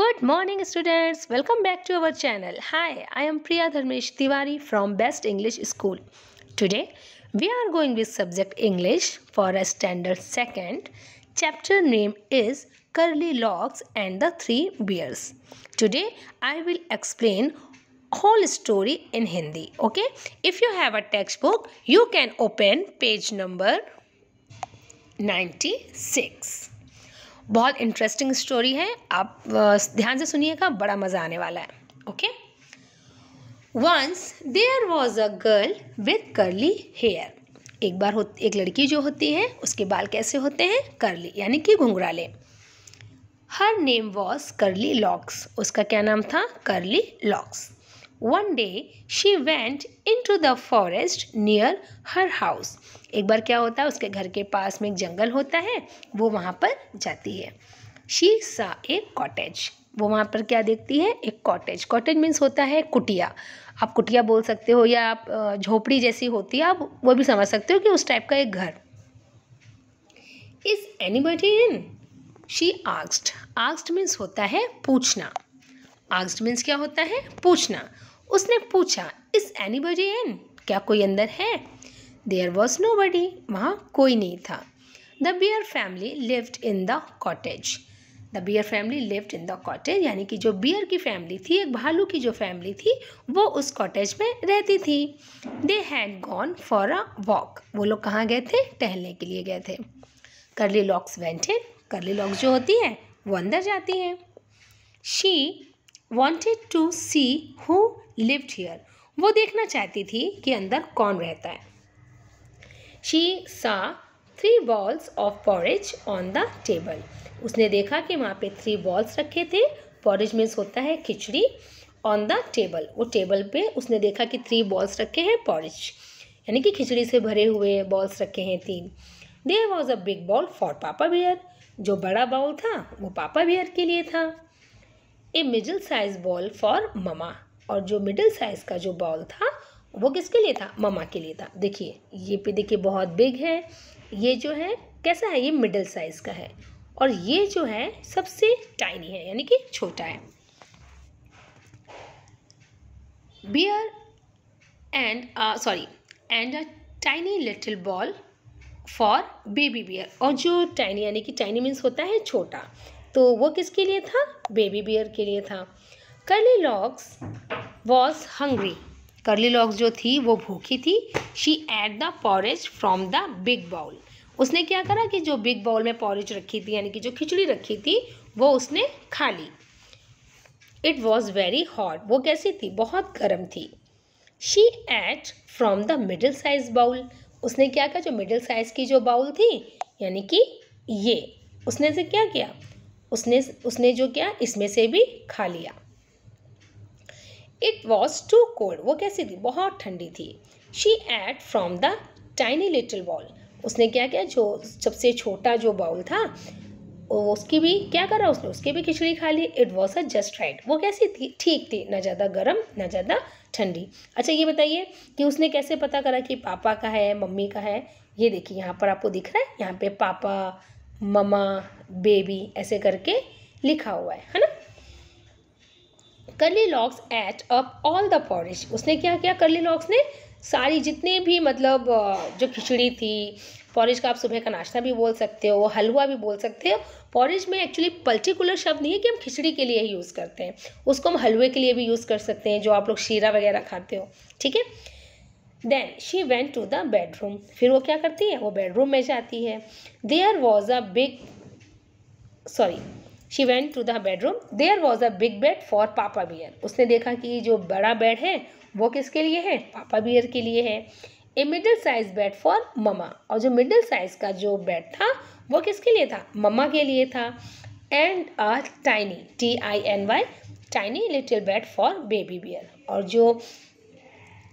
Good morning students. Welcome back to our channel. Hi, I am Priya Dharmesh Tiwari from Best English School. Today, we are going with subject English for a standard second. Chapter name is Curly Locks and the Three Bears. Today, I will explain whole story in Hindi. Okay? If you have a textbook, you can open page number 96. बहुत interesting story है आप ध्यान से सुनिएगा बड़ा मज़ा आने वाला है okay once there was a girl with curly hair एक बार हो एक लड़की जो होती है उसके बाल कैसे होते हैं करली यानी कि घुंघराले her name was Curly Locks उसका क्या नाम था Curly Locks one day she went into the forest near her house एक बार क्या होता है उसके घर के पास में एक जंगल होता है वो वहाँ पर जाती है शी सा ए कॉटेज वो वहाँ पर क्या देखती है एक कॉटेज कॉटेज मीन्स होता है कुटिया आप कुटिया बोल सकते हो या आप झोपड़ी जैसी होती है आप वो भी समझ सकते हो कि उस टाइप का एक घर is anybody in she आक्स्ड आक्स्ड means होता है पूछना आक्स्ड मीन्स क्या होता है पूछना उसने पूछा इस एनीबडी इन क्या कोई अंदर है देयर वॉज नो बडी वहाँ कोई नहीं था the bear family lived in the cottage the bear family lived in the cottage यानी कि जो बियर की फैमिली थी एक भालू की जो फैमिली थी वो उस कॉटेज में रहती थी they had gone for a walk वो लोग कहाँ गए थे टहलने के लिए गए थे करली लॉक्स वेंटेड करली लॉक्स जो होती हैं वो अंदर जाती हैं she wanted to see who lived here वो देखना चाहती थी कि अंदर कौन रहता है she saw three bowls of porridge on the table उसने देखा कि वहाँ पे थ्री बॉल्स रखे थे पॉरेज मीन्स होता है खिचड़ी ऑन द टेबल वो टेबल पे उसने देखा कि थ्री बॉल्स रखे हैं पॉरेज यानी कि खिचड़ी से भरे हुए बॉल्स रखे हैं तीन there was a big bowl for papa bear जो बड़ा बाउल था वो पापा बियर के लिए था a middle size bowl for mama और जो मिडिल साइज का जो बॉल था वो किसके लिए था ममा के लिए था देखिए ये पे देखिए बहुत बिग है ये जो है कैसा है ये मिडल साइज़ का है और ये जो है सबसे टाइनी है यानी कि छोटा है bear and sorry and a tiny little bowl for baby bear और जो टाइनी यानी कि टाइनी मीन्स होता है छोटा तो वो किसके लिए था बेबी बियर के लिए था Curly Locks was hungry Curly Locks जो थी वो भूखी थी she ate the porridge from the big bowl उसने क्या करा कि जो बिग बाउल में पॉरेज रखी थी यानी कि जो खिचड़ी रखी थी वो उसने खा ली इट वॉज़ वेरी हॉट वो कैसी थी बहुत गर्म थी she ate from the middle size bowl उसने क्या किया जो मिडिल साइज की जो बाउल थी यानी कि ये उसने से क्या किया उसने उसने जो किया इसमें से भी खा लिया इट वॉज टू कोल्ड वो कैसी थी बहुत ठंडी थी she ate from the tiny little bowl उसने क्या किया जो सबसे छोटा जो बाउल था उसकी भी क्या करा उसने उसकी भी खिचड़ी खा ली it was a just right वो कैसी थी ठीक थी ना ज़्यादा गर्म ना ज़्यादा ठंडी अच्छा ये बताइए कि उसने कैसे पता करा कि पापा का है मम्मी का है ये देखिए यहाँ पर आपको दिख रहा है यहाँ पे पापा ममा बेबी ऐसे करके लिखा हुआ है है ना Curly Locks ate up all the porridge उसने क्या किया करली लॉक्स ने सारी जितने भी मतलब जो खिचड़ी थी पॉरिश का आप सुबह का नाश्ता भी बोल सकते हो हलवा भी बोल सकते हो पॉरिज में एक्चुअली पर्टिकुलर शब्द नहीं है कि हम खिचड़ी के लिए ही यूज़ करते हैं उसको हम हलवे के लिए भी यूज़ कर सकते हैं जो आप लोग शीरा वगैरह खाते हो ठीक है then she went to the bedroom फिर वो क्या करती है वो बेडरूम में जाती है there was a big sorry she went to the bedroom there was a big bed for papa bear उसने देखा कि जो बड़ा बेड है वो किसके लिए है पापा बियर के लिए है a middle size bed for mama और जो मिडिल साइज का जो बेड था वो किसके लिए था ममा के लिए था and a tiny T I N Y tiny little bed for baby bear और जो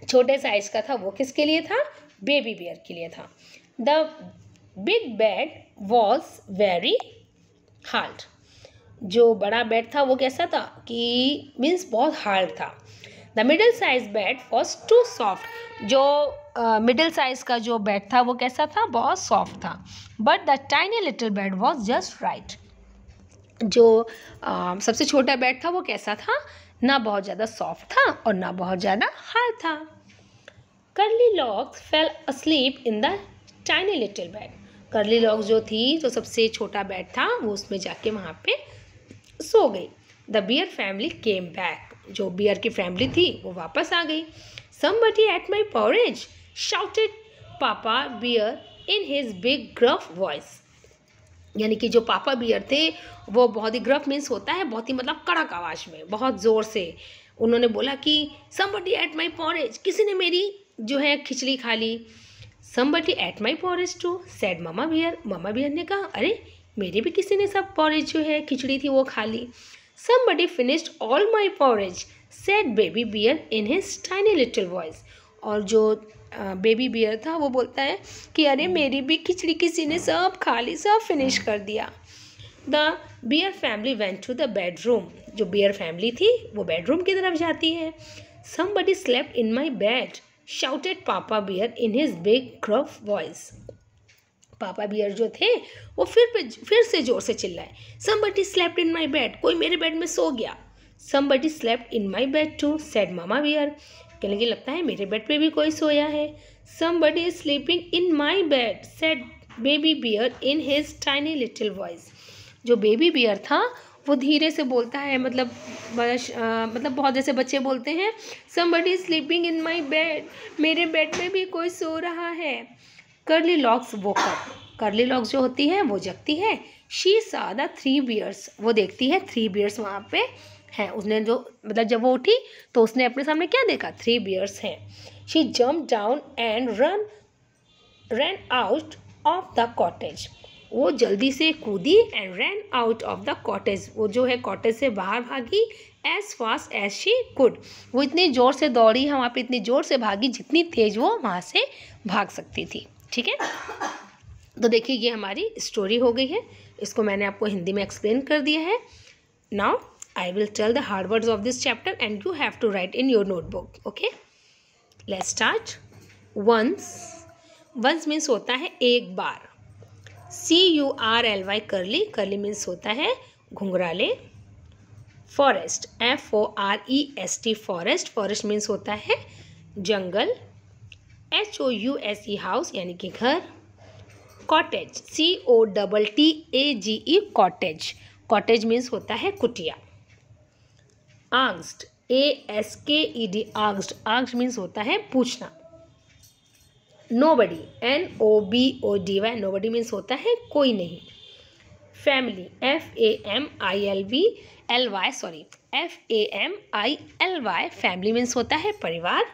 छोटे साइज का था वो किसके लिए था बेबी बियर के लिए था the big bed was very hard जो बड़ा बेड था वो कैसा था कि मीन्स बहुत हार्ड था the middle size bed was too soft जो मिडिल uh, साइज का जो बेड था वो कैसा था बहुत सॉफ्ट था but the tiny little bed was just right जो uh, सबसे छोटा बेड था वो कैसा था ना बहुत ज़्यादा सॉफ्ट था और ना बहुत ज़्यादा हार्ड था Curly Locks fell asleep in the tiny little bed Curly Locks जो थी जो सबसे छोटा बेड था वो उसमें जाके वहाँ पे सो गई the bear family came back जो बियर की फैमिली थी वो वापस आ गई somebody ate my porridge shouted papa bear in his big gruff voice यानी कि जो पापा बियर थे वो बहुत ही ग्रफ मीन्स होता है बहुत ही मतलब कड़क आवाज़ में बहुत ज़ोर से उन्होंने बोला कि समबडी एट माई पॉरेज किसी ने मेरी जो है खिचड़ी खा ली somebody ate my porridge too said mama bear mama bear ने कहा अरे मेरे भी किसी ने सब पॉरेज जो है खिचड़ी थी वो खा ली somebody finished all my porridge said baby bear in his tiny little voice और जो बेबी बियर था वो बोलता है कि अरे मेरी भी खिचड़ी किसी ने सब खा ली सब फिनिश कर दिया the bear family went to the bedroom जो बियर फैमिली थी वो बेडरूम की तरफ जाती है somebody slept in my bed shouted papa bear in his big gruff voice papa bear जो थे वो फिर फिर से ज़ोर से चिल्लाए somebody slept in my bed कोई मेरे बेड में सो गया somebody slept in my bed too said mama bear कहने की लगता है मेरे बेड पे भी कोई सोया है somebody is sleeping in my bed said baby bear in his tiny little voice जो बेबी बियर था वो धीरे से बोलता है मतलब आ, मतलब बहुत जैसे बच्चे बोलते हैं somebody sleeping in my bed मेरे बेड में भी कोई सो रहा है करली लॉक्स वोकअप करली लॉक्स जो होती है वो जगती है शी सादा थ्री बियर्स वो देखती है थ्री बियर्स वहाँ पे हैं उसने जो मतलब जब वो उठी तो उसने अपने सामने क्या देखा थ्री बियर्स हैं she jump down and run run out of the cottage वो जल्दी से कूदी and run out of the cottage वो जो है कॉटेज से बाहर भागी as fast as she could वो इतनी ज़ोर से दौड़ी है वहाँ पर इतनी ज़ोर से भागी जितनी तेज़ वो वहाँ से भाग सकती थी ठीक है तो देखिए ये हमारी स्टोरी हो गई है इसको मैंने आपको हिंदी में एक्सप्लेन कर दिया है now I will tell the hard words of this chapter and you have to write in your notebook okay let start once once means होता है एक बार C U R L Y curly curly means होता है घुंघराले forest F O R E S T forest forest means होता है जंगल H O U S E house यानी कि घर cottage C O double T A G E cottage cottage means होता है कुटिया आंग्स्ट ए एस के ई डी आंग्स्ट आंग्स्ट मीन्स होता है पूछना nobody N O B O D Y nobody means होता है कोई नहीं family F A M I L B L Y sorry F A M I L Y family means होता है परिवार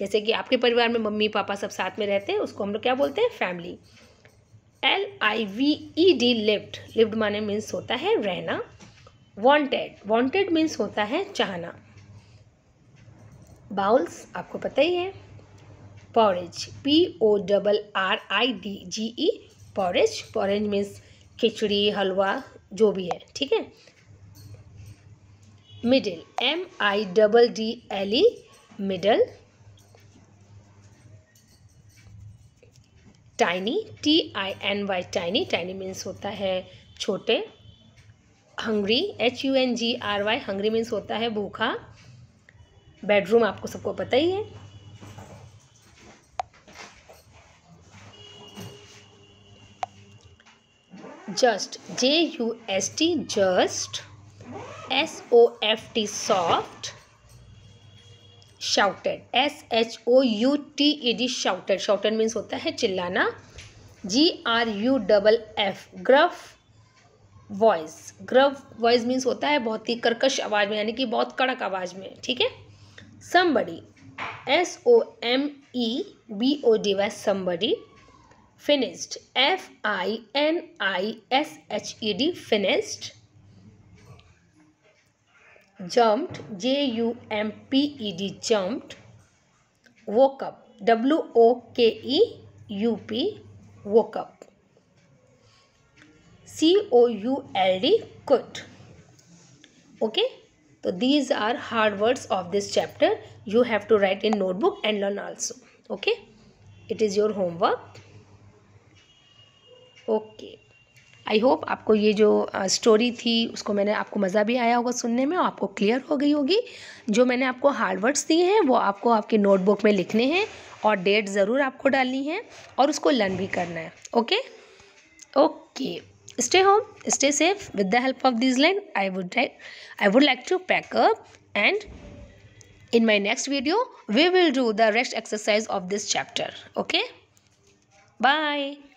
जैसे कि आपके परिवार में मम्मी पापा सब साथ में रहते हैं उसको हम लोग क्या बोलते हैं family L I V E D lived lived माने मीन्स होता है रहना वॉन्टेड वॉन्टेड मीन्स होता है चाहना बाउल्स आपको पता ही है porridge P O double R I D G E porridge porridge means खिचड़ी हलवा जो भी है ठीक है middle M I double D L E middle tiny T I N Y tiny tiny means होता है छोटे hungry H U N G R Y hungry means होता है भूखा बेडरूम आपको सबको पता ही है just J U S T just S O F T soft shouted S H O U T E D shouted shouted means होता है चिल्लाना G R U double F gruff voice gruff voice means होता है बहुत ही कर्कश आवाज़ में यानी कि बहुत कड़क आवाज़ में ठीक है somebody S O M E B O D Y somebody finished F I N I S H E D finished jumped j u m p e d jumped woke up w o k e u p woke up c o u l d could okay so these are hard words of this chapter you have to write in notebook and learn also okay it is your homework okay I hope आपको ये जो story थी उसको मैंने आपको मज़ा भी आया होगा सुनने में और आपको क्लियर हो गई होगी जो मैंने आपको हार्ड वर्ड्स दिए हैं वो आपको आपके नोटबुक में लिखने हैं और डेट ज़रूर आपको डालनी है और उसको लर्न भी करना है okay okay stay home stay safe with the help of this line I would I would like to pack up and in my next video we will do the rest exercise of this chapter okay bye